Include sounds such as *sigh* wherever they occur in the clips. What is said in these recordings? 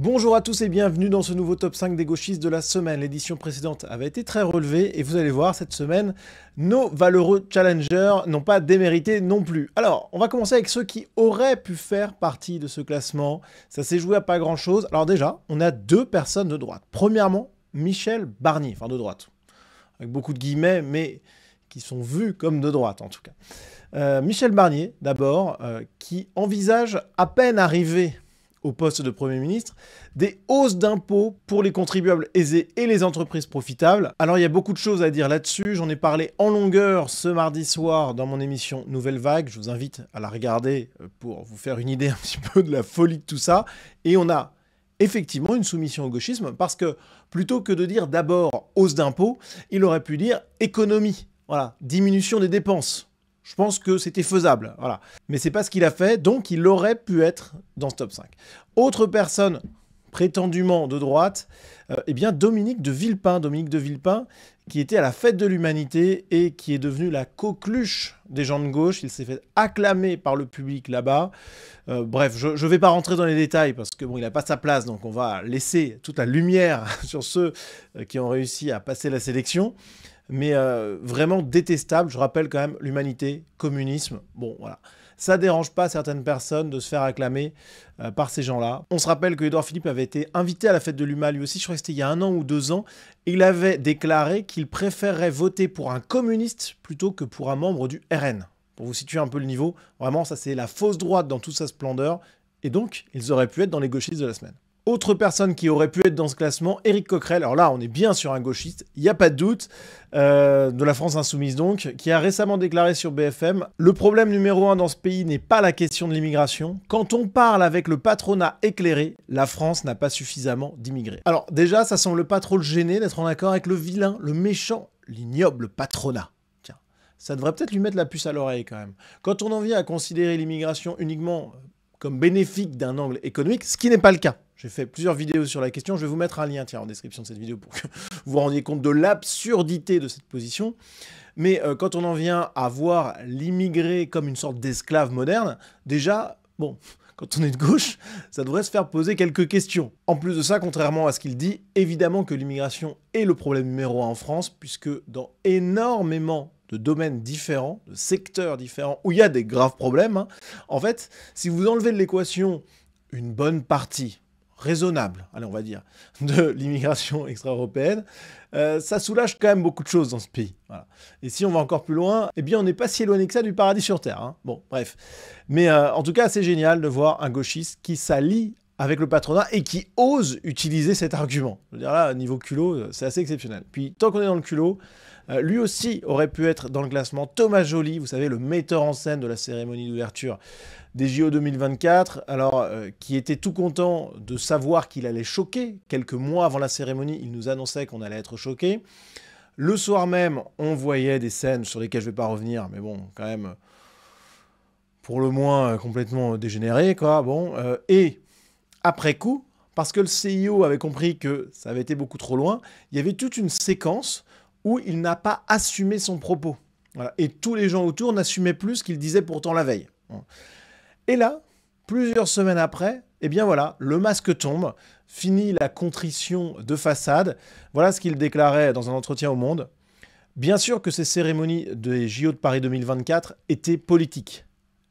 Bonjour à tous et bienvenue dans ce nouveau top 5 des gauchistes de la semaine. L'édition précédente avait été très relevée et vous allez voir cette semaine, nos valeureux challengers n'ont pas démérité non plus. Alors, on va commencer avec ceux qui auraient pu faire partie de ce classement. Ça s'est joué à pas grand chose. Alors déjà, on a deux personnes de droite. Premièrement, Michel Barnier, enfin de droite, avec beaucoup de guillemets, mais qui sont vus comme de droite en tout cas. Euh, Michel Barnier, d'abord, euh, qui envisage à peine arriver au poste de Premier ministre, des hausses d'impôts pour les contribuables aisés et les entreprises profitables. Alors il y a beaucoup de choses à dire là-dessus, j'en ai parlé en longueur ce mardi soir dans mon émission Nouvelle Vague, je vous invite à la regarder euh, pour vous faire une idée un petit peu de la folie de tout ça, et on a effectivement une soumission au gauchisme parce que plutôt que de dire d'abord hausse d'impôts, il aurait pu dire économie, voilà, diminution des dépenses. Je pense que c'était faisable, voilà. Mais c'est pas ce qu'il a fait, donc il aurait pu être dans ce top 5. Autre personne prétendument de droite, euh, eh bien Dominique de Villepin, Dominique de Villepin, qui était à la fête de l'humanité et qui est devenu la coqueluche des gens de gauche. Il s'est fait acclamer par le public là-bas. Euh, bref, je ne vais pas rentrer dans les détails parce que bon, il n'a pas sa place, donc on va laisser toute la lumière *laughs* sur ceux euh, qui ont réussi à passer la sélection mais euh, vraiment détestable. Je rappelle quand même l'humanité, communisme. Bon, voilà. Ça dérange pas certaines personnes de se faire acclamer euh, par ces gens-là. On se rappelle que Édouard Philippe avait été invité à la fête de l'UMA lui aussi, je crois que c'était il y a un an ou deux ans. il avait déclaré qu'il préférerait voter pour un communiste plutôt que pour un membre du RN. Pour vous situer un peu le niveau, vraiment, ça c'est la fausse droite dans toute sa splendeur. Et donc, ils auraient pu être dans les gauchistes de la semaine. Autre personne qui aurait pu être dans ce classement, eric Coquerel. Alors là, on est bien sur un gauchiste, il n'y a pas de doute, euh, de la France insoumise donc, qui a récemment déclaré sur BFM Le problème numéro un dans ce pays n'est pas la question de l'immigration. Quand on parle avec le patronat éclairé, la France n'a pas suffisamment d'immigrés. Alors déjà, ça semble pas trop le gêner d'être en accord avec le vilain, le méchant, l'ignoble patronat Tiens, ça devrait peut-être lui mettre la puce à l'oreille quand même. Quand on en vient à considérer l'immigration uniquement comme bénéfique d'un angle économique, ce qui n'est pas le cas. J'ai fait plusieurs vidéos sur la question. Je vais vous mettre un lien en description de cette vidéo pour que *laughs* vous vous rendiez compte de l'absurdité de cette position. Mais euh, quand on en vient à voir l'immigré comme une sorte d'esclave moderne, déjà, bon, *laughs* quand on est de gauche, ça devrait se faire poser quelques questions. En plus de ça, contrairement à ce qu'il dit, évidemment que l'immigration est le problème numéro un en France, puisque dans énormément de domaines différents, de secteurs différents, où il y a des graves problèmes, hein, en fait, si vous enlevez de l'équation une bonne partie, raisonnable, allez, on va dire, *laughs* de l'immigration extra-européenne, euh, ça soulage quand même beaucoup de choses dans ce pays. Et si on va encore plus loin, eh bien, on n'est pas si éloigné que ça du paradis sur Terre. Hein. Bon, bref. Mais euh, en tout cas, c'est génial de voir un gauchiste qui s'allie avec le patronat et qui ose utiliser cet argument. Je veux dire, là, niveau culot, euh, c'est assez exceptionnel. Puis, tant qu'on est dans le culot, lui aussi aurait pu être dans le classement. Thomas Joly, vous savez, le metteur en scène de la cérémonie d'ouverture des JO 2024, alors euh, qui était tout content de savoir qu'il allait choquer. Quelques mois avant la cérémonie, il nous annonçait qu'on allait être choqué. Le soir même, on voyait des scènes sur lesquelles je ne vais pas revenir, mais bon, quand même, pour le moins euh, complètement dégénérées, quoi. Bon, euh, et après coup, parce que le CIO avait compris que ça avait été beaucoup trop loin, il y avait toute une séquence où il n'a pas assumé son propos. Et tous les gens autour n'assumaient plus ce qu'il disait pourtant la veille. Et là, plusieurs semaines après, eh bien voilà, le masque tombe, finit la contrition de façade. Voilà ce qu'il déclarait dans un entretien au Monde. Bien sûr que ces cérémonies des JO de Paris 2024 étaient politiques.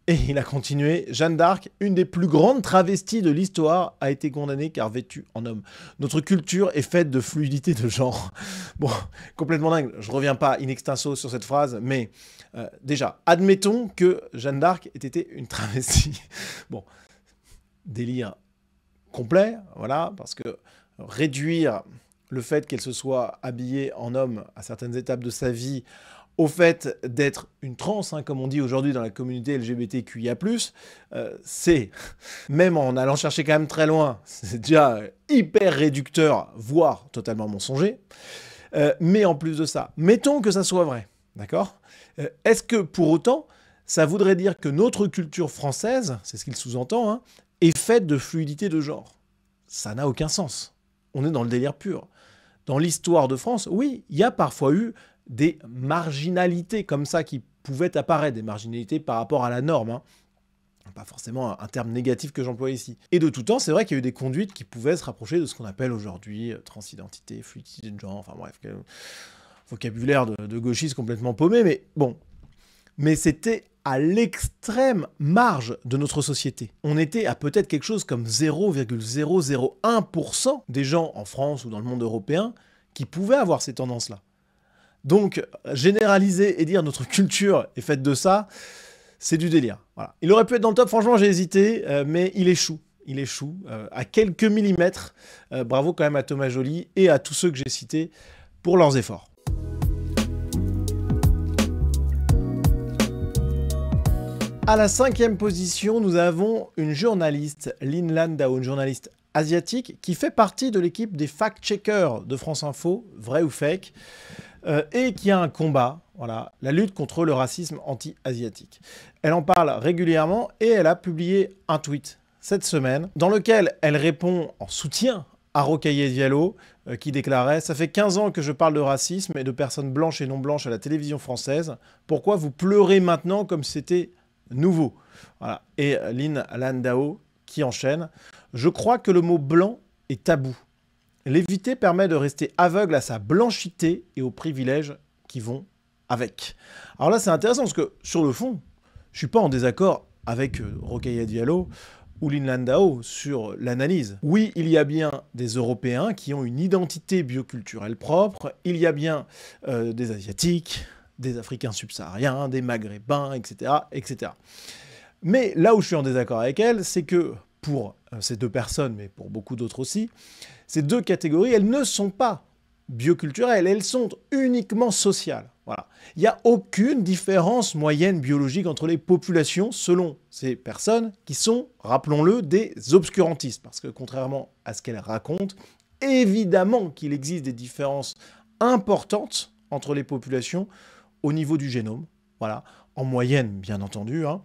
Et il a continué, Jeanne d'Arc, une des plus grandes travesties de l'histoire, a été condamnée car vêtue en homme. Notre culture est faite de fluidité de genre. *laughs* Bon, complètement dingue, je reviens pas in extenso sur cette phrase, mais euh, déjà, admettons que Jeanne d'Arc ait été une travestie. *laughs* Bon, délire complet, voilà, parce que réduire le fait qu'elle se soit habillée en homme à certaines étapes de sa vie au fait d'être une trans, hein, comme on dit aujourd'hui dans la communauté LGBTQIA+, euh, c'est, même en allant chercher quand même très loin, c'est déjà hyper réducteur, voire totalement mensonger. Euh, mais en plus de ça, mettons que ça soit vrai, d'accord euh, Est-ce que pour autant, ça voudrait dire que notre culture française, c'est ce qu'il sous-entend, hein, est faite de fluidité de genre Ça n'a aucun sens. On est dans le délire pur. Dans l'histoire de France, oui, il y a parfois eu des marginalités comme ça qui pouvaient apparaître, des marginalités par rapport à la norme. Hein. Pas forcément un terme négatif que j'emploie ici. Et de tout temps, c'est vrai qu'il y a eu des conduites qui pouvaient se rapprocher de ce qu'on appelle aujourd'hui euh, transidentité, fluidité de genre, enfin bref, vocabulaire de, de gauchiste complètement paumé, mais bon. Mais c'était à l'extrême marge de notre société. On était à peut-être quelque chose comme 0,001% des gens en France ou dans le monde européen qui pouvaient avoir ces tendances-là. Donc, généraliser et dire notre culture est faite de ça, c'est du délire. Il aurait pu être dans le top, franchement, j'ai hésité, euh, mais il échoue. Il échoue euh, à quelques millimètres. Euh, bravo quand même à Thomas Joly et à tous ceux que j'ai cités pour leurs efforts. À la cinquième position, nous avons une journaliste, Lin Landau, une journaliste asiatique qui fait partie de l'équipe des fact-checkers de France Info, vrai ou fake. Euh, et qui a un combat, voilà, la lutte contre le racisme anti-asiatique. Elle en parle régulièrement et elle a publié un tweet cette semaine dans lequel elle répond en soutien à Rocaille Diallo euh, qui déclarait Ça fait 15 ans que je parle de racisme et de personnes blanches et non blanches à la télévision française. Pourquoi vous pleurez maintenant comme c'était nouveau Et Lynn Landau qui enchaîne Je crois que le mot blanc est tabou. L'éviter permet de rester aveugle à sa blanchité et aux privilèges qui vont avec. Alors là, c'est intéressant parce que sur le fond, je ne suis pas en désaccord avec euh, Rokhaya Diallo ou Lin sur l'analyse. Oui, il y a bien des Européens qui ont une identité bioculturelle propre, il y a bien euh, des Asiatiques, des Africains subsahariens, des Maghrébins, etc., etc. Mais là où je suis en désaccord avec elle, c'est que pour euh, ces deux personnes, mais pour beaucoup d'autres aussi, ces deux catégories, elles ne sont pas bioculturelles, elles sont uniquement sociales. Voilà. Il n'y a aucune différence moyenne biologique entre les populations selon ces personnes qui sont, rappelons-le, des obscurantistes. Parce que contrairement à ce qu'elles racontent, évidemment qu'il existe des différences importantes entre les populations au niveau du génome. Voilà, en moyenne bien entendu. Hein.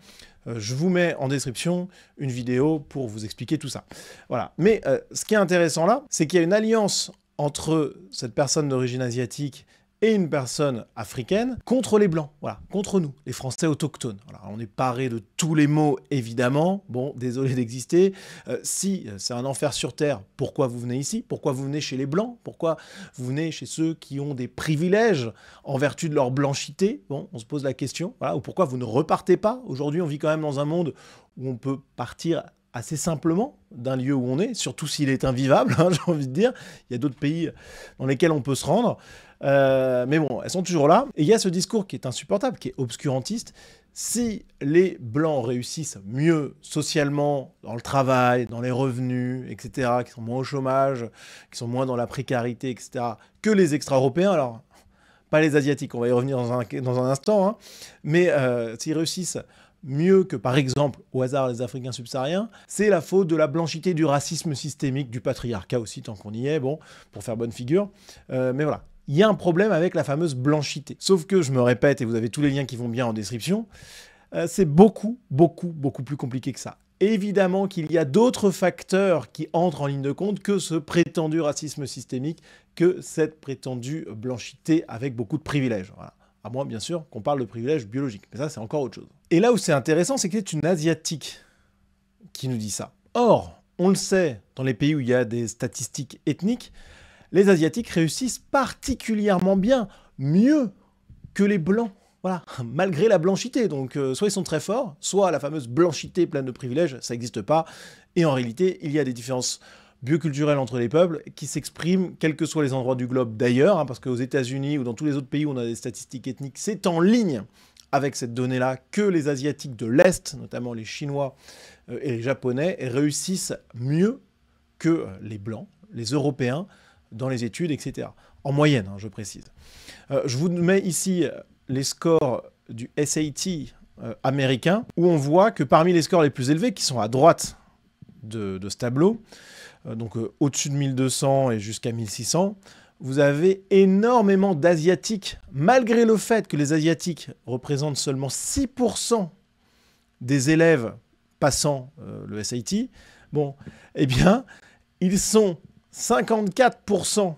Euh, je vous mets en description une vidéo pour vous expliquer tout ça. Voilà. Mais euh, ce qui est intéressant là, c'est qu'il y a une alliance entre cette personne d'origine asiatique et une personne africaine contre les Blancs, voilà, contre nous, les Français autochtones. on est paré de tous les mots, évidemment. Bon, désolé d'exister. Euh, si euh, c'est un enfer sur Terre, pourquoi vous venez ici Pourquoi vous venez chez les Blancs Pourquoi vous venez chez ceux qui ont des privilèges en vertu de leur blanchité Bon, on se pose la question. Voilà, ou pourquoi vous ne repartez pas Aujourd'hui, on vit quand même dans un monde où on peut partir assez simplement d'un lieu où on est, surtout s'il est invivable, *laughs* hein, j'ai envie de dire. Il y a d'autres pays dans lesquels on peut se rendre. Euh, mais bon, elles sont toujours là. Et il y a ce discours qui est insupportable, qui est obscurantiste. Si les Blancs réussissent mieux socialement, dans le travail, dans les revenus, etc., qui sont moins au chômage, qui sont moins dans la précarité, etc., que les extra-européens, alors pas les Asiatiques, on va y revenir dans un, dans un instant, hein, mais euh, s'ils réussissent mieux que par exemple au hasard les Africains subsahariens, c'est la faute de la blanchité du racisme systémique, du patriarcat aussi tant qu'on y est, bon, pour faire bonne figure. Euh, mais voilà, il y a un problème avec la fameuse blanchité. Sauf que, je me répète, et vous avez tous les liens qui vont bien en description, euh, c'est beaucoup, beaucoup, beaucoup plus compliqué que ça. Évidemment qu'il y a d'autres facteurs qui entrent en ligne de compte que ce prétendu racisme systémique, que cette prétendue blanchité avec beaucoup de privilèges. Voilà. À moins, bien sûr, qu'on parle de privilèges biologiques. Mais ça, c'est encore autre chose. Et là où c'est intéressant, c'est que c'est une Asiatique qui nous dit ça. Or, on le sait, dans les pays où il y a des statistiques ethniques, les Asiatiques réussissent particulièrement bien, mieux que les Blancs. Voilà, *laughs* malgré la blanchité. Donc, euh, soit ils sont très forts, soit la fameuse blanchité pleine de privilèges, ça n'existe pas. Et en réalité, il y a des différences Bioculturel entre les peuples qui s'exprime, quels que soient les endroits du globe d'ailleurs, hein, parce qu'aux États-Unis ou dans tous les autres pays où on a des statistiques ethniques, c'est en ligne avec cette donnée-là que les Asiatiques de l'Est, notamment les Chinois euh, et les Japonais, réussissent mieux que euh, les Blancs, les Européens, dans les études, etc. En moyenne, hein, je précise. Euh, je vous mets ici les scores du SAT américain, où on voit que parmi les scores les plus élevés, qui sont à droite de, de ce tableau, euh, donc euh, au-dessus de 1200 et jusqu'à 1600, vous avez énormément d'Asiatiques, malgré le fait que les Asiatiques représentent seulement 6% des élèves passant euh, le SIT, bon, eh bien, ils sont 54%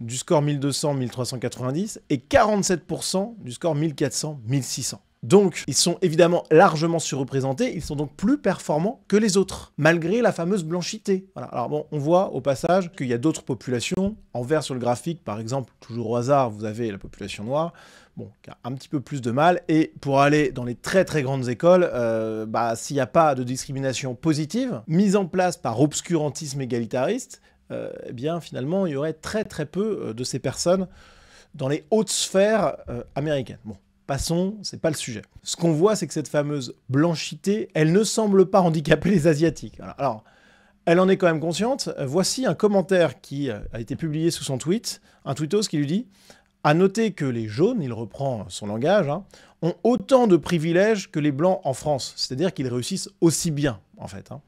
du score 1200-1390 et 47% du score 1400-1600. Donc, ils sont évidemment largement surreprésentés, ils sont donc plus performants que les autres, malgré la fameuse blanchité. Alors bon, on voit au passage qu'il y a d'autres populations. En vert sur le graphique, par exemple, toujours au hasard, vous avez la population noire, bon, qui a un petit peu plus de mal. Et pour aller dans les très très grandes écoles, euh, bah, s'il n'y a pas de discrimination positive, mise en place par obscurantisme égalitariste, euh, eh bien finalement, il y aurait très très peu euh, de ces personnes dans les hautes sphères américaines. Bon, Passons, c'est pas le sujet. Ce qu'on voit, c'est que cette fameuse blanchité, elle ne semble pas handicaper les Asiatiques. Alors, elle en est quand même consciente. Voici un commentaire qui euh, a été publié sous son tweet, un tweetos qui lui dit à noter que les jaunes, il reprend son langage, hein, ont autant de privilèges que les blancs en France, c'est-à-dire qu'ils réussissent aussi bien, en fait. Hein.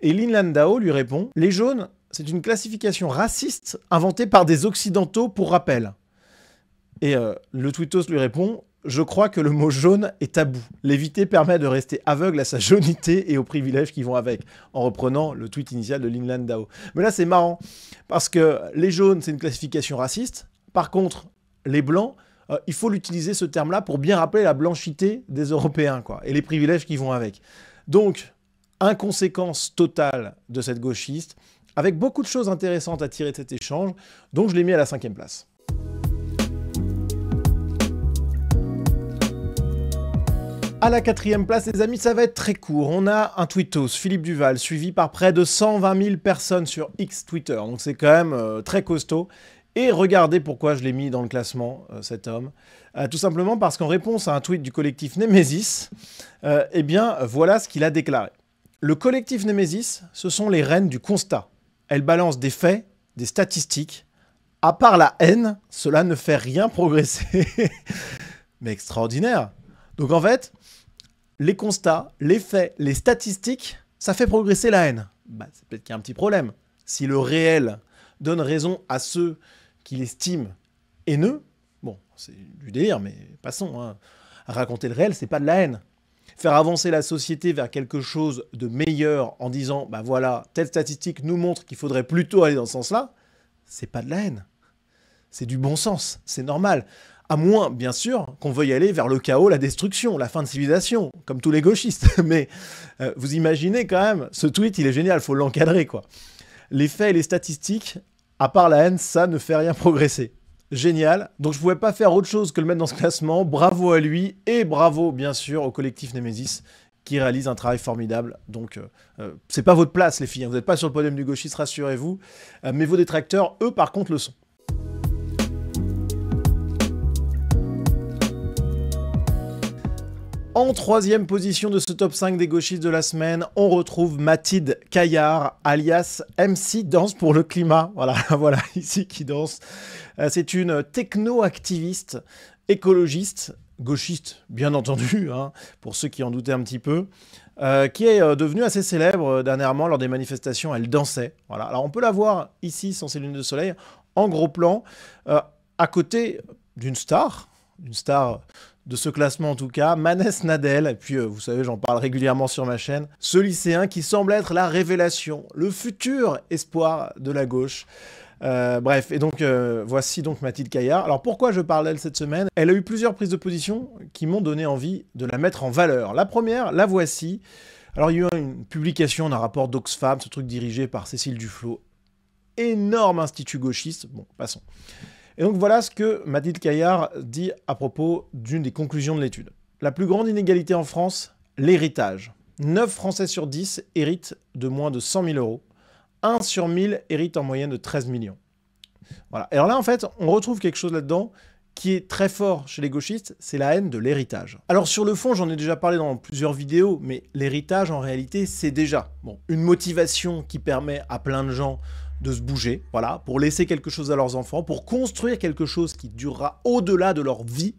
Et Lin Landao lui répond Les jaunes, c'est une classification raciste inventée par des Occidentaux pour rappel. Et euh, le tweetos lui répond je crois que le mot jaune est tabou. L'éviter permet de rester aveugle à sa jaunité et aux privilèges qui vont avec, en reprenant le tweet initial de Linland Dao. Mais là, c'est marrant, parce que les jaunes, c'est une classification raciste. Par contre, les blancs, euh, il faut l'utiliser ce terme-là pour bien rappeler la blanchité des Européens, et les privilèges qui vont avec. Donc, inconséquence totale de cette gauchiste, avec beaucoup de choses intéressantes à tirer de cet échange, donc je l'ai mis à la cinquième place. À la quatrième place, les amis, ça va être très court. On a un tweetos, Philippe Duval, suivi par près de 120 000 personnes sur X Twitter. Donc c'est quand même euh, très costaud. Et regardez pourquoi je l'ai mis dans le classement, euh, cet homme. Euh, tout simplement parce qu'en réponse à un tweet du collectif Nemesis, eh bien, voilà ce qu'il a déclaré. Le collectif Nemesis, ce sont les reines du constat. Elles balancent des faits, des statistiques. À part la haine, cela ne fait rien progresser. *laughs* Mais extraordinaire donc en fait, les constats, les faits, les statistiques, ça fait progresser la haine. Bah, c'est peut-être qu'il y a un petit problème. Si le réel donne raison à ceux qui l'estiment haineux, bon, c'est du délire, mais passons. Hein. Raconter le réel, c'est pas de la haine. Faire avancer la société vers quelque chose de meilleur en disant, bah voilà, telle statistique nous montre qu'il faudrait plutôt aller dans ce sens-là, c'est pas de la haine. C'est du bon sens, c'est normal. À moins, bien sûr, qu'on veuille aller vers le chaos, la destruction, la fin de civilisation, comme tous les gauchistes. *laughs* Mais euh, vous imaginez quand même, ce tweet, il est génial, faut l'encadrer, quoi. Les faits et les statistiques, à part la haine, ça ne fait rien progresser. Génial. Donc je ne pouvais pas faire autre chose que le mettre dans ce classement. Bravo à lui et bravo, bien sûr, au collectif Nemesis qui réalise un travail formidable. Donc, euh, euh, c'est pas votre place, les filles. Hein. Vous n'êtes pas sur le podium du gauchiste, rassurez-vous. mais vos détracteurs, eux, par contre, le sont. En troisième position de ce top 5 des gauchistes de la semaine, on retrouve Mathilde Caillard, alias MC Danse pour le climat. Voilà, *laughs* voilà, ici qui danse. Euh, c'est une techno-activiste, écologiste, gauchiste, bien entendu, *laughs* hein, pour ceux qui en doutaient un petit peu, euh, qui est euh, devenue assez célèbre dernièrement lors des manifestations. Elle dansait. Voilà. Alors on peut la voir ici sans ses de soleil, en gros plan, à côté d'une star, d'une star de ce classement en tout cas, Manès Nadel, et puis euh, vous savez j'en parle régulièrement sur ma chaîne, ce lycéen qui semble être la révélation, le futur espoir de la gauche. Euh, bref, et donc euh, voici donc Mathilde Caillard. Alors pourquoi je parle d'elle cette semaine Elle a eu plusieurs prises de position qui m'ont donné envie de la mettre en valeur. La première, la voici. Alors il y a eu une publication d'un rapport d'Oxfam, ce truc dirigé par Cécile Duflo, Énorme institut gauchiste. Bon, passons. Et donc voilà ce que Mathilde Caillard dit à propos d'une des conclusions de l'étude. La plus grande inégalité en France, l'héritage. 9 Français sur 10 héritent de moins de 100 000 euros. 1 sur 1000 hérite en moyenne de 13 millions. Voilà. alors là, en fait, on retrouve quelque chose là-dedans qui est très fort chez les gauchistes, c'est la haine de l'héritage. Alors sur le fond, j'en ai déjà parlé dans plusieurs vidéos, mais l'héritage en réalité, c'est déjà bon, une motivation qui permet à plein de gens de se bouger, voilà, pour laisser quelque chose à leurs enfants, pour construire quelque chose qui durera au-delà de leur vie.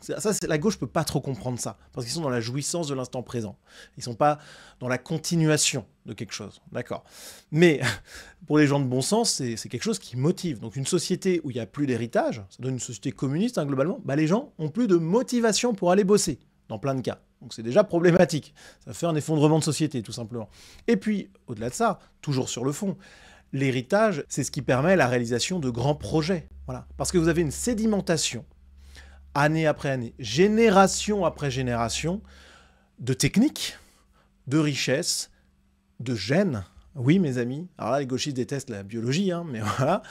Ça, la gauche peut pas trop comprendre ça, parce qu'ils sont dans la jouissance de l'instant présent. Ils ne sont pas dans la continuation de quelque chose, d'accord. Mais *laughs* pour les gens de bon sens, c'est quelque chose qui motive. Donc une société où il n'y a plus d'héritage, ça donne une société communiste hein, globalement. Bah les gens ont plus de motivation pour aller bosser, dans plein de cas. Donc c'est déjà problématique. Ça fait un effondrement de société, tout simplement. Et puis, au-delà de ça, toujours sur le fond, L'héritage, c'est ce qui permet la réalisation de grands projets. Voilà. Parce que vous avez une sédimentation, année après année, génération après génération, de techniques, de richesses, de gènes. Oui, mes amis, alors là, les gauchistes détestent la biologie, hein, mais *laughs* voilà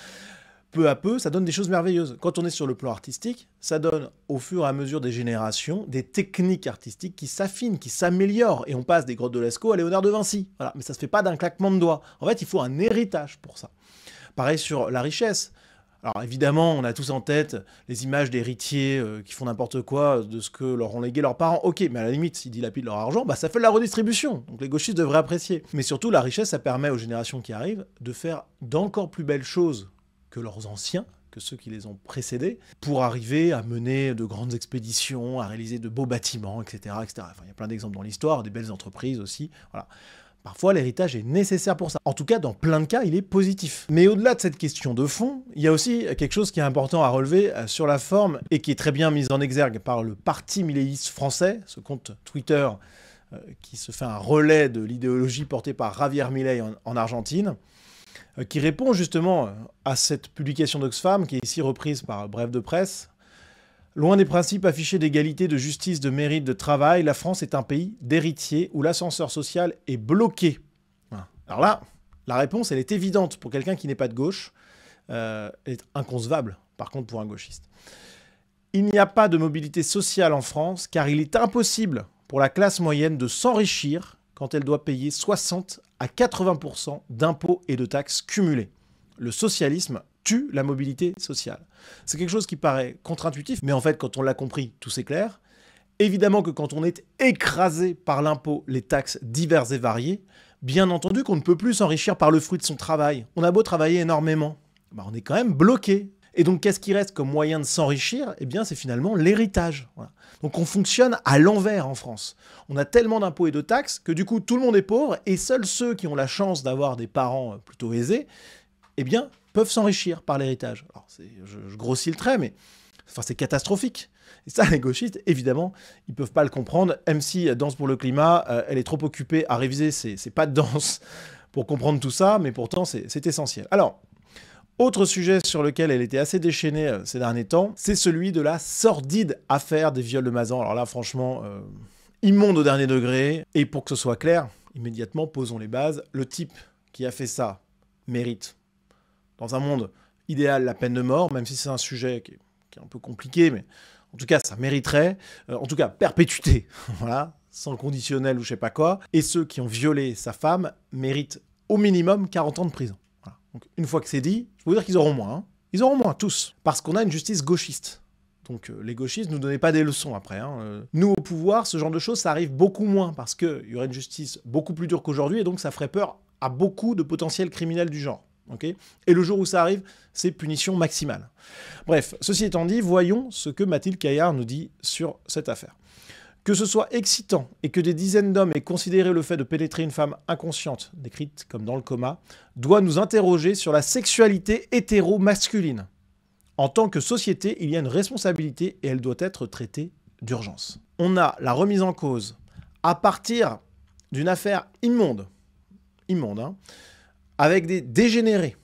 peu à peu, ça donne des choses merveilleuses. Quand on est sur le plan artistique, ça donne au fur et à mesure des générations des techniques artistiques qui s'affinent, qui s'améliorent. Et on passe des grottes de lascaux à Léonard de Vinci. Voilà. Mais ça ne se fait pas d'un claquement de doigts. En fait, il faut un héritage pour ça. Pareil sur la richesse. Alors évidemment, on a tous en tête les images d'héritiers euh, qui font n'importe quoi de ce que leur ont légué leurs parents. Ok, mais à la limite, s'ils dilapident leur argent, bah, ça fait de la redistribution. Donc les gauchistes devraient apprécier. Mais surtout, la richesse, ça permet aux générations qui arrivent de faire d'encore plus belles choses que leurs anciens, que ceux qui les ont précédés, pour arriver à mener de grandes expéditions, à réaliser de beaux bâtiments, etc. etc. il y a plein d'exemples dans l'histoire, des belles entreprises aussi. Voilà. Parfois, l'héritage est nécessaire pour ça. En tout cas, dans plein de cas, il est positif. Mais au-delà de cette question de fond, il y a aussi quelque chose qui est important à relever euh, sur la forme et qui est très bien mise en exergue par le parti milléiste français, ce compte Twitter euh, qui se fait un relais de l'idéologie portée par Javier Milei en Argentine. Euh, qui répond justement à cette publication d'Oxfam, qui est ici reprise par Bref de presse. Loin des principes affichés d'égalité, de justice, de mérite, de travail, la France est un pays d'héritiers où l'ascenseur social est bloqué. Alors là, la réponse, elle est évidente pour quelqu'un qui n'est pas de gauche, euh, est inconcevable, par contre, pour un gauchiste. Il n'y a pas de mobilité sociale en France, car il est impossible pour la classe moyenne de s'enrichir quand elle doit payer 60 à 80% d'impôts et de taxes cumulés. Le socialisme tue la mobilité sociale. C'est quelque chose qui paraît contre-intuitif, mais en fait, quand on l'a compris, tout clair. Évidemment que quand on est écrasé par l'impôt, les taxes diverses et variées, bien entendu qu'on ne peut plus s'enrichir par le fruit de son travail. On a beau travailler énormément, bah, on est quand même bloqué et donc, qu'est-ce qui reste comme moyen de s'enrichir Eh bien, c'est finalement l'héritage. Donc, on fonctionne à l'envers en France. On a tellement d'impôts et de taxes que du coup, tout le monde est pauvre et seuls ceux qui ont la chance d'avoir des parents euh, plutôt aisés, eh bien, peuvent s'enrichir par l'héritage. Alors, je, grossis le trait, mais enfin, c'est catastrophique. Et ça, *laughs* les gauchistes, évidemment, ils ne peuvent pas le comprendre. Même euh, si Danse pour le climat, euh, elle est trop occupée à réviser ses, ses, pas de danse *laughs* pour comprendre tout ça, mais pourtant, c'est essentiel. Alors, autre sujet sur lequel elle était assez déchaînée euh, ces derniers temps, c'est celui de la sordide affaire des viols de Mazan. Alors là, franchement, euh, immonde au dernier degré. Et pour que ce soit clair, immédiatement, posons les bases. Le type qui a fait ça mérite, dans un monde idéal, la peine de mort, même si c'est un sujet qui est, un peu compliqué, mais en tout cas, ça mériterait, euh, en tout cas, perpétuité, *laughs* voilà, sans conditionnel ou je sais pas quoi. Et ceux qui ont violé sa femme méritent au minimum 40 ans de prison. Donc une fois que c'est dit, je peux vous dire qu'ils auront moins. Hein. Ils auront moins, tous. Parce qu'on a une justice gauchiste. Donc euh, les gauchistes ne nous donnaient pas des leçons après. Hein. Euh, nous au pouvoir, ce genre de choses, ça arrive beaucoup moins parce qu'il y aurait une justice beaucoup plus dure qu'aujourd'hui et donc ça ferait peur à beaucoup de potentiels criminels du genre. et le jour où ça arrive, c'est punition maximale. Bref, ceci étant dit, voyons ce que Mathilde Caillard nous dit sur cette affaire. Que ce soit excitant et que des dizaines d'hommes aient considéré le fait de pénétrer une femme inconsciente, décrite comme dans le coma, doit nous interroger sur la sexualité hétéro-masculine. En tant que société, il y a une responsabilité et elle doit être traitée d'urgence. On a la remise en cause à partir d'une affaire immonde, immonde, hein, avec des dégénérés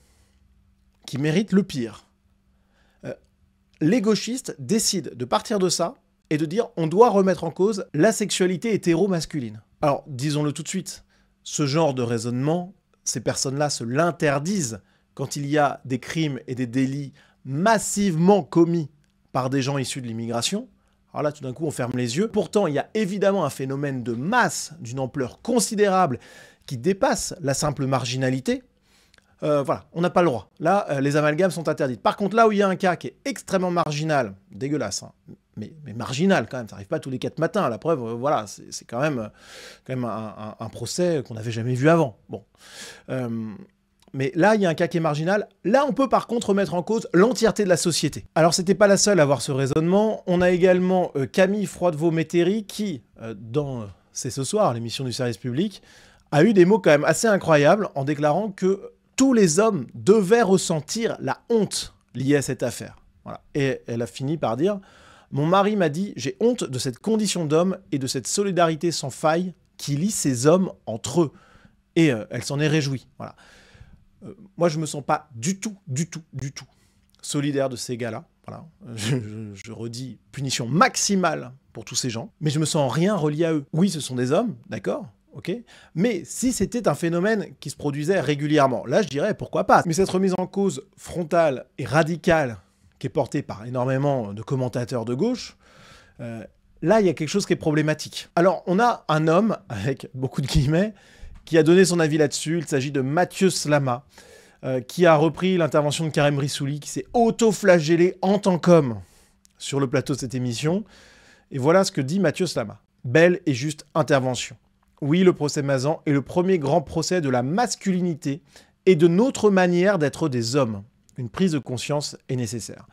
qui méritent le pire. Euh, les gauchistes décident de partir de ça et de dire on doit remettre en cause la sexualité hétéro-masculine. Alors, disons-le tout de suite, ce genre de raisonnement, ces personnes-là se l'interdisent quand il y a des crimes et des délits massivement commis par des gens issus de l'immigration. Alors là, tout d'un coup, on ferme les yeux. Pourtant, il y a évidemment un phénomène de masse d'une ampleur considérable qui dépasse la simple marginalité, euh, voilà, on n'a pas le droit. Là, euh, les amalgames sont interdites. Par contre, là où il y a un cas qui est extrêmement marginal, dégueulasse, hein, mais, marginal quand même, ça n'arrive pas tous les quatre matins. La preuve, euh, voilà, c'est quand même, quand même un, procès qu'on n'avait jamais vu avant. Bon. mais là, il y a un cas qui est marginal. Là, on peut par contre remettre en cause l'entièreté de la société. Alors, ce n'était pas la seule à avoir ce raisonnement. On a également Camille froidevaux méthéry qui, dans C'est ce soir, l'émission du service public, a eu des mots quand même assez incroyables en déclarant que tous les hommes devaient ressentir la honte liée à cette affaire. Et elle a fini par dire Mon mari m'a dit, j'ai honte de cette condition d'homme et de cette solidarité sans faille qui lie ces hommes entre eux. Et euh, elle s'en est réjouie. Voilà. Euh, moi, je me sens pas du tout, du tout, du tout solidaire de ces gars-là. Voilà. Euh, je, redis punition maximale pour tous ces gens, mais je me sens rien relié à eux. Oui, ce sont des hommes, d'accord mais si c'était un phénomène qui se produisait régulièrement, là je dirais pourquoi pas. Mais cette remise en cause frontale et radicale qui est portée par énormément de commentateurs de gauche, euh, là il y a quelque chose qui est problématique. Alors on a un homme, avec beaucoup de guillemets, qui a donné son avis là-dessus, il s'agit de Mathieu Slama, euh, qui a repris l'intervention de Karim Rissouli, qui s'est auto-flagellé en tant qu'homme sur le plateau de cette émission. Et voilà ce que dit Mathieu Slama. Belle et juste intervention. Oui, le procès Mazan est le premier grand procès de la masculinité et de notre manière d'être des hommes. Une prise de conscience est nécessaire.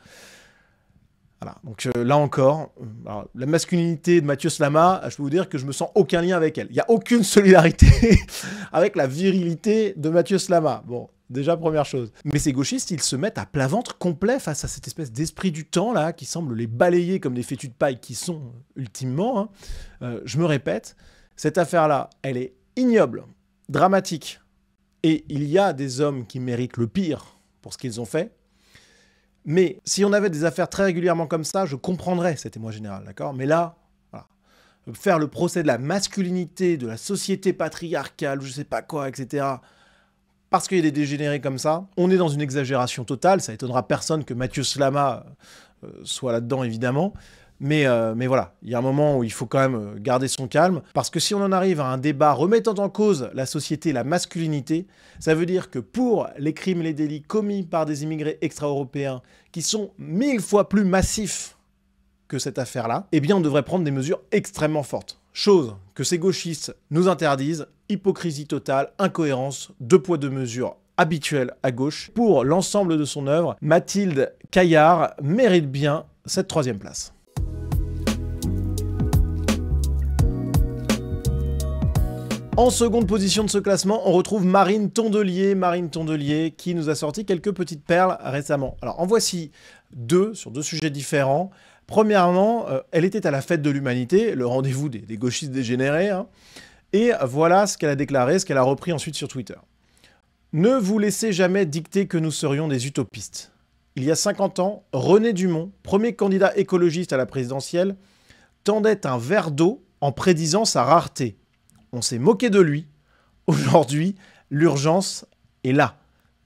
Voilà, donc euh, là encore, euh, la masculinité de Mathieu Slama, je peux vous dire que je me sens aucun lien avec elle. Il n'y a aucune solidarité *laughs* avec la virilité de Mathieu Slama. Bon, déjà première chose. Mais ces gauchistes, ils se mettent à plat ventre complet face à cette espèce d'esprit du temps là, qui semble les balayer comme des fétus de paille qui sont euh, ultimement. Hein. je me répète, cette affaire-là, elle est ignoble, dramatique, et il y a des hommes qui méritent le pire pour ce qu'ils ont fait. Mais si on avait des affaires très régulièrement comme ça, je comprendrais cet émoi général, d'accord Mais là, faire le procès de la masculinité, de la société patriarcale, je ne sais pas quoi, etc., parce qu'il y a des dégénérés comme ça, on est dans une exagération totale, ça étonnera personne que Mathieu Slama euh, soit là-dedans, évidemment. Mais, euh, mais voilà, il y a un moment où il faut quand même euh, garder son calme, parce que si on en arrive à un débat remettant en cause la société, la masculinité, ça veut dire que pour les crimes et les délits commis par des immigrés extra-européens, qui sont mille fois plus massifs que cette affaire-là, eh bien on devrait prendre des mesures extrêmement fortes. Chose que ces gauchistes nous interdisent, hypocrisie totale, incohérence, deux poids deux mesures habituelles à gauche. Pour l'ensemble de son œuvre, Mathilde Caillard mérite bien cette troisième place. En seconde position de ce classement, on retrouve Marine Tondelier. Marine Tondelier qui nous a sorti quelques petites perles récemment. Alors en voici deux sur deux sujets différents. Premièrement, euh, elle était à la fête de l'humanité, le rendez-vous des, gauchistes dégénérés. Hein. et voilà ce qu'elle a déclaré, ce qu'elle a repris ensuite sur Twitter. Ne vous laissez jamais dicter que nous serions des utopistes. Il y a 50 ans, René Dumont, premier candidat écologiste à la présidentielle, tendait un verre d'eau en prédisant sa rareté on s'est moqué de lui. Aujourd'hui, l'urgence est là.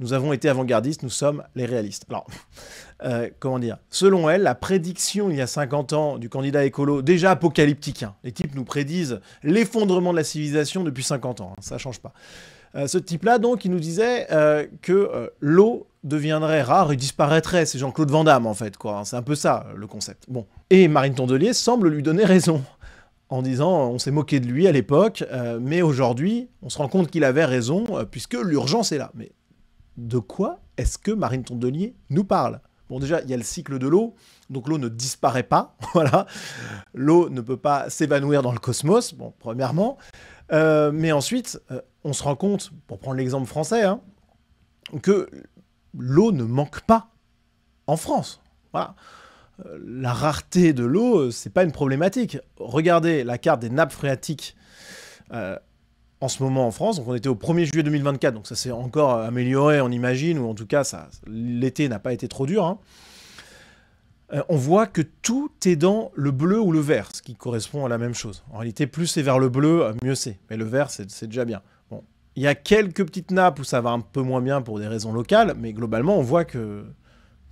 Nous avons été avant-gardistes, nous sommes les réalistes. Alors, *laughs* euh, comment dire Selon elle, la prédiction il y a 50 ans du candidat écolo, déjà apocalyptique, hein. les types nous prédisent l'effondrement de la civilisation depuis 50 ans, Ça hein. ça change pas. Euh, ce type-là, donc, il nous disait euh, que l'eau deviendrait rare et disparaîtrait. C'est Jean-Claude Van en fait, quoi. Hein. c'est un peu ça, le concept. Bon. Et Marine Tondelier semble lui donner raison en disant on s'est moqué de lui à l'époque, euh, mais aujourd'hui on se rend compte qu'il avait raison euh, puisque l'urgence est là. Mais de quoi est-ce que Marine Tondelier nous parle Bon déjà il y a le cycle de l'eau, donc l'eau ne disparaît pas, *laughs* voilà. L'eau ne peut pas s'évanouir dans le cosmos, bon premièrement, euh, mais ensuite on se rend compte, pour prendre l'exemple français, hein, que l'eau ne manque pas en France, voilà. Euh, la rareté de l'eau, euh, c'est pas une problématique. Regardez la carte des nappes phréatiques euh, en ce moment en France. Donc on était au 1er juillet 2024, donc ça s'est encore amélioré, on imagine, ou en tout cas, l'été n'a pas été trop dur. Hein. on voit que tout est dans le bleu ou le vert, ce qui correspond à la même chose. En réalité, plus c'est vers le bleu, mieux c'est. Mais le vert, c'est, déjà bien. Bon. Il y a quelques petites nappes où ça va un peu moins bien pour des raisons locales, mais globalement, on voit que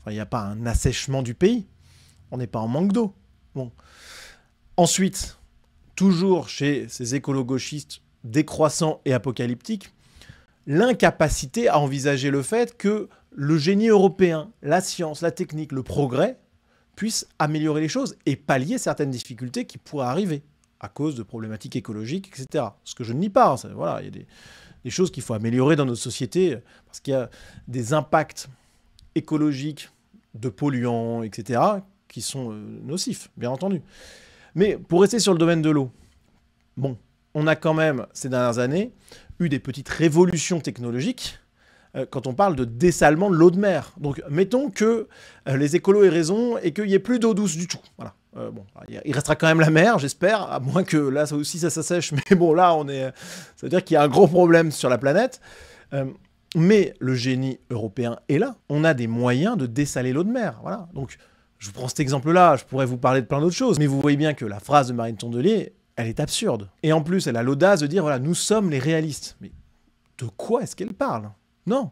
il n'y a pas un assèchement du pays on n'est pas en manque d'eau. Bon. Ensuite, toujours chez ces écolo-gauchistes décroissants et apocalyptiques, l'incapacité à envisager le fait que le génie européen, la science, la technique, le progrès puissent améliorer les choses et pallier certaines difficultés qui pourraient arriver à cause de problématiques écologiques, etc. Ce que je ne nie pas. Hein, voilà, il y a des, des choses qu'il faut améliorer dans notre société parce qu'il y a des impacts écologiques de polluants, etc., qui sont euh, nocifs, bien entendu. Mais pour rester sur le domaine de l'eau, bon, on a quand même, ces dernières années, eu des petites révolutions technologiques euh, quand on parle de dessalement de l'eau de mer. Donc, mettons que euh, les écolos aient raison et qu'il n'y ait plus d'eau douce du tout. Voilà. bon, il restera quand même la mer, j'espère, à moins que là ça aussi ça s'assèche. *laughs* Mais bon, là, on est, ça veut dire qu'il y a un gros problème sur la planète. mais le génie européen est là. On a des moyens de dessaler l'eau de mer. Voilà. Donc, je prends cet exemple-là, je pourrais vous parler de plein d'autres choses, mais vous voyez bien que la phrase de Marine Tondelier, elle est absurde. Et en plus, elle a l'audace de dire, voilà, nous sommes les réalistes. Mais de quoi est-ce qu'elle parle Non.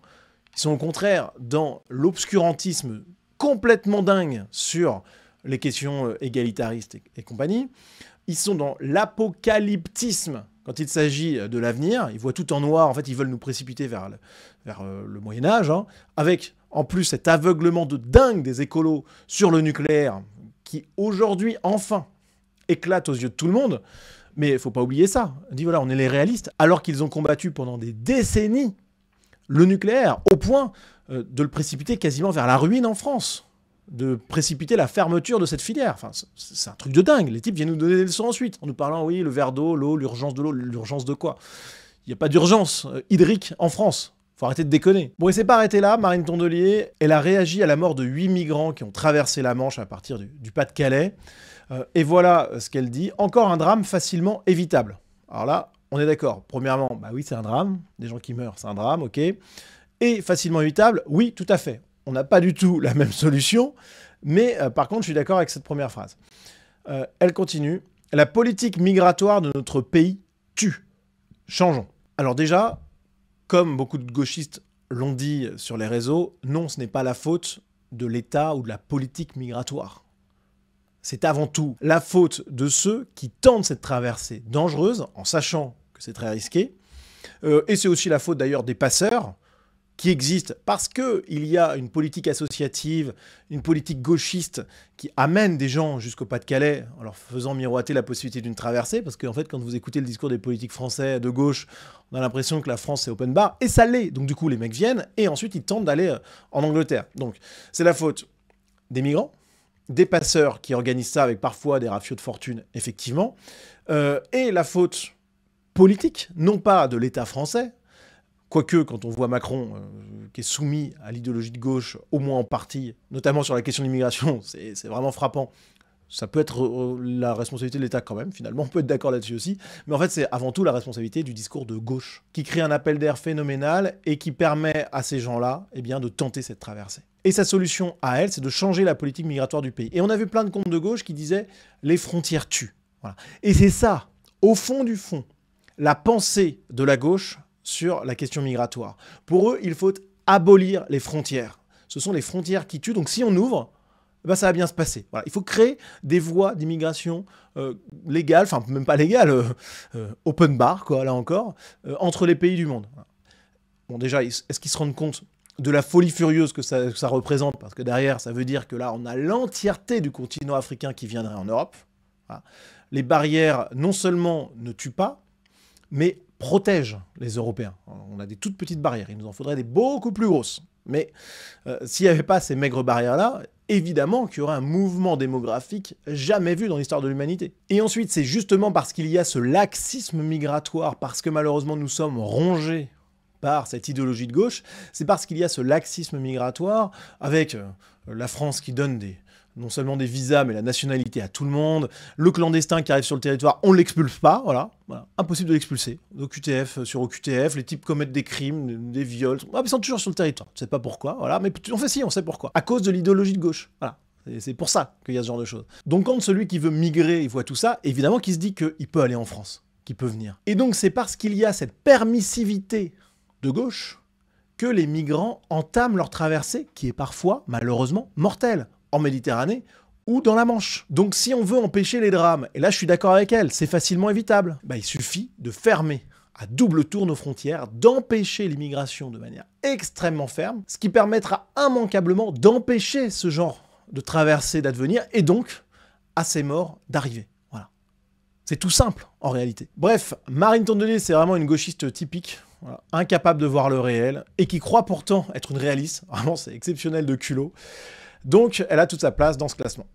Ils sont au contraire dans l'obscurantisme complètement dingue sur les questions euh, égalitaristes et compagnie. Ils sont dans l'apocalyptisme quand il s'agit euh, de l'avenir, ils voient tout en noir, en fait ils veulent nous précipiter vers le, euh, Moyen Âge, hein, avec en plus cet aveuglement de dingue des écolos sur le nucléaire, qui aujourd'hui enfin éclate aux yeux de tout le monde, mais il faut pas oublier ça. dit voilà, on est les réalistes, alors qu'ils ont combattu pendant des décennies le nucléaire, au point euh, de le précipiter quasiment vers la ruine en France de précipiter la fermeture de cette filière. Enfin, c'est un truc de dingue. Les types viennent nous donner des leçons ensuite, en nous parlant, oui, le verre d'eau, l'eau, l'urgence de l'eau, l'urgence de quoi Il n'y a pas d'urgence euh, hydrique en France. Faut arrêter de déconner. Bon, et c'est pas arrêté là, Marine Tondelier, elle a réagi à la mort de huit migrants qui ont traversé la Manche à partir du, Pas-de-Calais. Euh, et voilà euh, ce qu'elle dit. Encore un drame facilement évitable. Alors là, on est d'accord. Premièrement, bah oui, c'est un drame. Des gens qui meurent, c'est un drame, ok. Et facilement évitable, oui, tout à fait on n'a pas du tout la même solution, mais euh, par contre, je suis d'accord avec cette première phrase. Euh, elle continue. La politique migratoire de notre pays tue. Changeons. Alors déjà, comme beaucoup de gauchistes l'ont dit sur les réseaux, non, ce n'est pas la faute de l'État ou de la politique migratoire. C'est avant tout la faute de ceux qui tentent cette traversée dangereuse en sachant que c'est très risqué. Euh, et c'est aussi la faute d'ailleurs des passeurs qui existe parce qu'il y a une politique associative, une politique gauchiste qui amène des gens jusqu'au Pas-de-Calais en leur faisant miroiter la possibilité d'une traversée. Parce qu'en fait, quand vous écoutez le discours des politiques français de gauche, on a l'impression que la France est open bar et ça l'est. Donc du coup, les mecs viennent et ensuite ils tentent d'aller euh, en Angleterre. Donc c'est la faute des migrants, des passeurs qui organisent ça avec parfois des rafios de fortune, effectivement, euh, et la faute politique, non pas de l'État français, Quoique, quand on voit Macron, euh, qui est soumis à l'idéologie de gauche, au moins en partie, notamment sur la question de l'immigration, *laughs* c'est vraiment frappant. Ça peut être euh, la responsabilité de l'État quand même, finalement, on peut être d'accord là-dessus aussi. Mais en fait, c'est avant tout la responsabilité du discours de gauche, qui crée un appel d'air phénoménal et qui permet à ces gens-là eh de tenter cette traversée. Et sa solution à elle, c'est de changer la politique migratoire du pays. Et on a vu plein de comptes de gauche qui disaient « les frontières tuent Et c'est ça, au fond du fond, la pensée de la gauche sur la question migratoire. Pour eux, il faut abolir les frontières. Ce sont les frontières qui tuent. Donc si on ouvre, eh ben, ça va bien se passer. Voilà. Il faut créer des voies d'immigration euh, légales, enfin même pas légales, euh, euh, open bar, quoi, là encore, entre les pays du monde. Bon, déjà, est-ce qu'ils se rendent compte de la folie furieuse que ça, représente Parce que derrière, ça veut dire que là, on a l'entièreté du continent africain qui viendrait en Europe. Les barrières, non seulement ne tuent pas, mais protège les Européens. On a des toutes petites barrières, il nous en faudrait des beaucoup plus grosses. Mais euh, s'il n'y avait pas ces maigres barrières-là, évidemment qu'il y aurait un mouvement démographique jamais vu dans l'histoire de l'humanité. Et ensuite, c'est justement parce qu'il y a ce laxisme migratoire, parce que malheureusement nous sommes rongés par cette idéologie de gauche, c'est parce qu'il y a ce laxisme migratoire avec euh, la France qui donne des, non seulement des visas, mais la nationalité à tout le monde. Le clandestin qui arrive sur le territoire, on ne l'expulse pas, voilà. Impossible de l'expulser. QTF, euh, sur OQTF, les types commettent des crimes, des viols, ah, ils sont toujours sur le territoire. On ne sait pas pourquoi, voilà. Mais on fait, si, on sait pourquoi. À cause de l'idéologie de gauche, voilà. C'est pour ça qu'il y a ce genre de choses. Donc quand celui qui veut migrer, il voit tout ça, évidemment qu'il se dit qu'il peut aller en France, qu'il peut venir. Et donc c'est parce qu'il y a cette permissivité de gauche que les migrants entament leur traversée, qui est parfois, malheureusement, mortelle en Méditerranée ou dans la Manche. Donc si on veut empêcher les drames, et là je suis d'accord avec elle, c'est facilement évitable, bah, il suffit de fermer à double tour nos frontières, d'empêcher l'immigration de manière extrêmement ferme, ce qui permettra immanquablement d'empêcher ce genre de traversée, d'advenir, et donc à ces morts d'arriver. Voilà. C'est tout simple en réalité. Bref, Marine Tondelier, c'est vraiment une gauchiste typique. incapable de voir le réel, et qui croit pourtant être une réaliste, vraiment c'est exceptionnel de culot, donc, elle a toute sa place dans ce classement.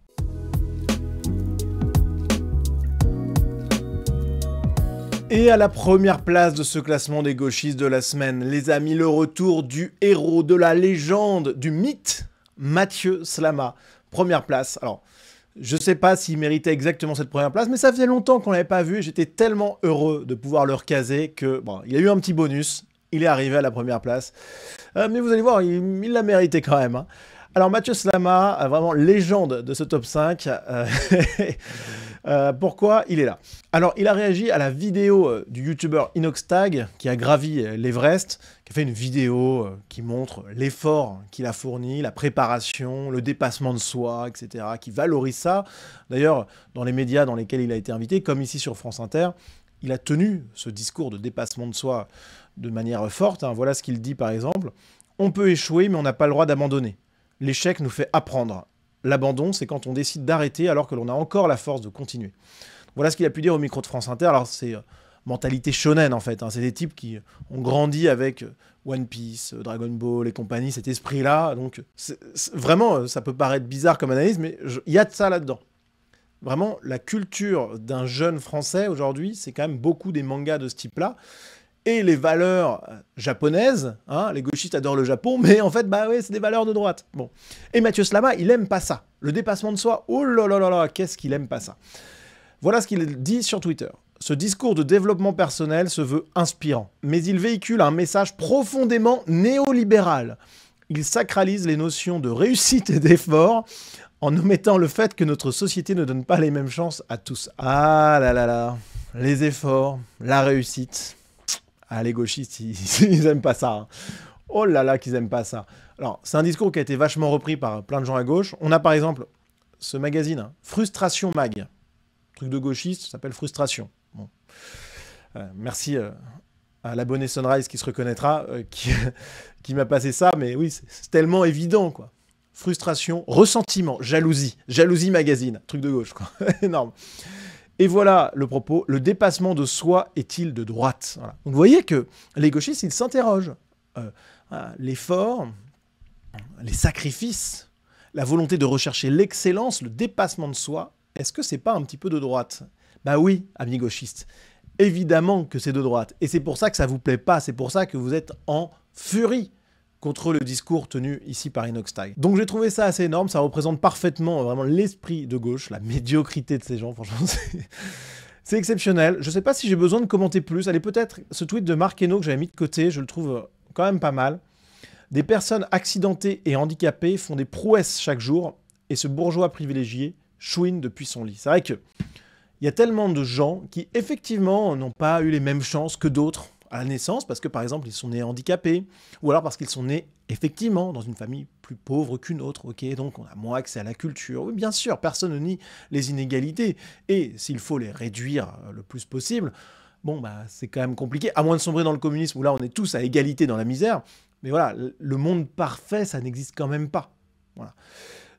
Et à la première place de ce classement des gauchistes de la semaine, les amis, le retour du héros, de la légende, du mythe, Mathieu Slama. Première place. Alors, je ne sais pas s'il méritait exactement cette première place, mais ça faisait longtemps qu'on ne l'avait pas vu j'étais tellement heureux de pouvoir le recaser que, bon, il y a eu un petit bonus. Il est arrivé à la première place. Euh, mais vous allez voir, il l'a mérité quand même. Hein. Alors Mathieu Slama, euh, vraiment légende de ce top 5. Euh, *laughs* euh, pourquoi il est là Alors, il a réagi à la vidéo du youtubeur Inoxtag qui a gravi l'Everest, qui a fait une vidéo qui montre l'effort qu'il a fourni, la préparation, le dépassement de soi, etc., qui valorise ça. D'ailleurs, dans les médias dans lesquels il a été invité, comme ici sur France Inter, il a tenu ce discours de dépassement de soi de manière forte. Hein. Voilà ce qu'il dit par exemple. On peut échouer, mais on n'a pas le droit d'abandonner. L'échec nous fait apprendre. L'abandon, c'est quand on décide d'arrêter alors que l'on a encore la force de continuer. Voilà ce qu'il a pu dire au micro de France Inter. Alors c'est euh, mentalité shonen en fait. Hein. C'est des types qui ont grandi avec euh, One Piece, euh, Dragon Ball et compagnie, cet esprit-là. Donc vraiment, ça peut paraître bizarre comme analyse, mais il y a de ça là-dedans. Vraiment, la culture d'un jeune français aujourd'hui, c'est quand même beaucoup des mangas de ce type-là et les valeurs euh, japonaises. Hein, les gauchistes adorent le Japon, mais en fait, bah ouais, c'est des valeurs de droite. Bon. Et Mathieu Slama, il aime pas ça. Le dépassement de soi, oh là là là là, qu'est-ce qu'il aime pas ça. Voilà ce qu'il dit sur Twitter. Ce discours de développement personnel se veut inspirant, mais il véhicule un message profondément néolibéral. Il sacralise les notions de réussite et d'effort en omettant le fait que notre société ne donne pas les mêmes chances à tous. Ah là là là, les efforts, la réussite, ah, les gauchistes, ils, *laughs* aiment pas ça. Hein. Oh là là, qu'ils aiment pas ça. Alors, c'est un discours qui a été vachement repris par plein de gens à gauche. On a par exemple ce magazine, hein, Frustration Mag. Truc de gauchiste, ça s'appelle Frustration. Euh, merci euh, à l'abonné Sunrise qui se reconnaîtra, euh, *laughs* qui, m'a passé ça, mais oui, c'est tellement évident, quoi. Frustration, ressentiment, jalousie, jalousie magazine, truc de gauche, quoi. *laughs* Énorme. Et voilà le propos, le dépassement de soi est-il de droite vous voyez que les gauchistes, ils s'interrogent. Euh, hein, L'effort, les sacrifices, la volonté de rechercher l'excellence, le dépassement de soi, est-ce que c'est pas un petit peu de droite Bah oui, amis gauchistes, évidemment que c'est de droite. Et c'est pour ça que ça vous plaît pas, c'est pour ça que vous êtes en furie contre le discours tenu ici par Inox Donc j'ai trouvé ça assez énorme, ça représente parfaitement euh, vraiment l'esprit de gauche, la médiocrité de ces gens, franchement, *laughs* c'est... exceptionnel. Je ne sais pas si j'ai besoin de commenter plus. Allez, peut-être ce tweet de Marc Hainaut que j'avais mis de côté, je le trouve euh, quand même pas mal. Des personnes accidentées et handicapées font des prouesses chaque jour et ce bourgeois privilégié chouine depuis son lit. C'est vrai que il y a tellement de gens qui effectivement n'ont pas eu les mêmes chances que d'autres à la naissance parce que par exemple ils sont nés handicapés ou alors parce qu'ils sont nés effectivement dans une famille plus pauvre qu'une autre, ok, donc on a moins accès à la culture. bien sûr, personne ne nie les inégalités et s'il faut les réduire euh, le plus possible, bon bah c'est quand même compliqué, à moins de sombrer dans le communisme où là on est tous à égalité dans la misère, mais voilà, le monde parfait ça n'existe quand même pas. Voilà.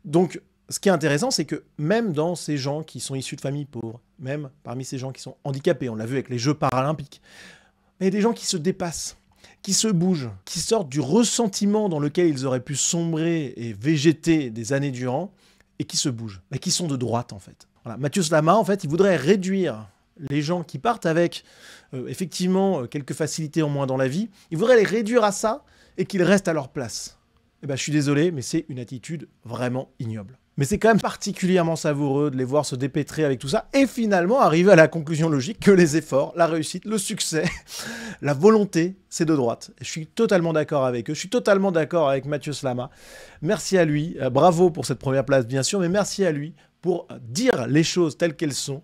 Donc ce qui est intéressant, c'est que même dans ces gens qui sont issus de familles pauvres, même parmi ces gens qui sont handicapés, on l'a vu avec les Jeux paralympiques, il y a des gens qui se dépassent, qui se bougent, qui sortent du ressentiment dans lequel ils auraient pu sombrer et végéter des années durant, et qui se bougent, mais qui sont de droite en fait. Voilà. Mathieu Slama, en fait, il voudrait réduire les gens qui partent avec euh, effectivement euh, quelques facilités en moins dans la vie, il voudrait les réduire à ça et qu'ils restent à leur place. Eh ben, je suis désolé, mais c'est une attitude vraiment ignoble. Mais c'est quand même particulièrement savoureux de les voir se dépêtrer avec tout ça et finalement arriver à la conclusion logique que les efforts, la réussite, le succès, *laughs* la volonté, c'est de droite. Je suis totalement d'accord avec eux. Je suis totalement d'accord avec Mathieu Slama. Merci à lui. Euh, bravo pour cette première place, bien sûr, mais merci à lui pour dire les choses telles qu'elles sont.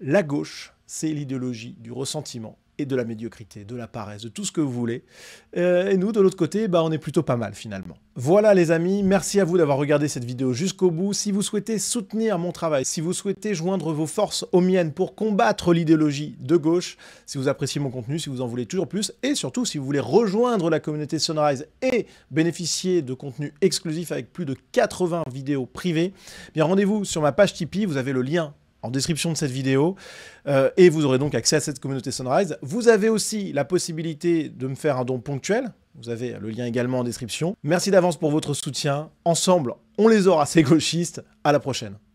La gauche, c'est l'idéologie du ressentiment de la médiocrité, de la paresse, de tout ce que vous voulez. Euh, et nous, de l'autre côté, bah, on est plutôt pas mal finalement. Voilà les amis, merci à vous d'avoir regardé cette vidéo jusqu'au bout. Si vous souhaitez soutenir mon travail, si vous souhaitez joindre vos forces aux miennes pour combattre l'idéologie de gauche, si vous appréciez mon contenu, si vous en voulez toujours plus, et surtout si vous voulez rejoindre la communauté Sunrise et bénéficier de contenus exclusifs avec plus de 80 vidéos privées, eh bien rendez-vous sur ma page Tipeee, vous avez le lien en description de cette vidéo. Euh, et vous aurez donc accès à cette communauté Sunrise. Vous avez aussi la possibilité de me faire un don ponctuel. Vous avez le lien également en description. Merci d'avance pour votre soutien. Ensemble, on les aura, ces gauchistes. À la prochaine.